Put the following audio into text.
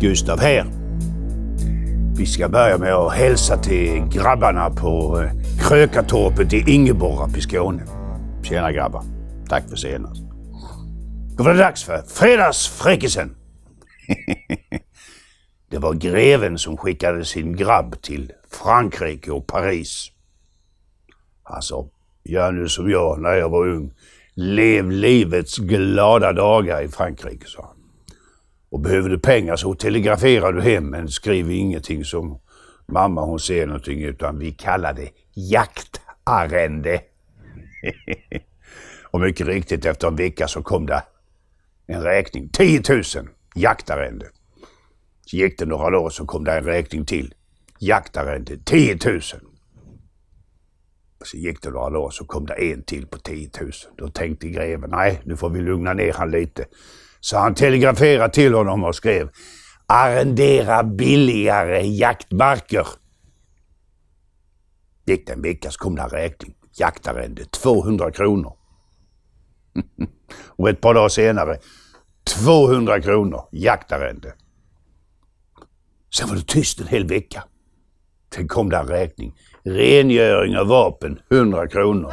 Gustav här. Vi ska börja med att hälsa till grabbarna på eh, Krökatorpet i Ingeborg i Skåne. Tjena grabbar. Tack för senast. Då var det dags för Fredagsfräckisen. det var greven som skickade sin grabb till Frankrike och Paris. Han sa, gör nu som jag när jag var ung. Lev livets glada dagar i Frankrike, sa han. Och behöver du pengar så telegraferar du hem men skriv ingenting som mamma hon ser någonting utan vi kallar det jaktarrende. och mycket riktigt efter en vecka så kom det en räkning. 10 000 jaktarrende. Så gick det några år så kom det en räkning till. Jaktarrende 10 000. Så gick det några år så kom det en till på 10 000. Då tänkte greven, nej nu får vi lugna ner han lite. Så han telegraferade till honom och skrev arrendera billigare jaktmarker. Gick det en vecka så kom det en räkning. Jaktarrende 200 kronor. och ett par dagar senare 200 kronor jaktarrende. Sen var det tyst en hel vecka. Sen kom det en räkning. Rengöring av vapen 100 kronor.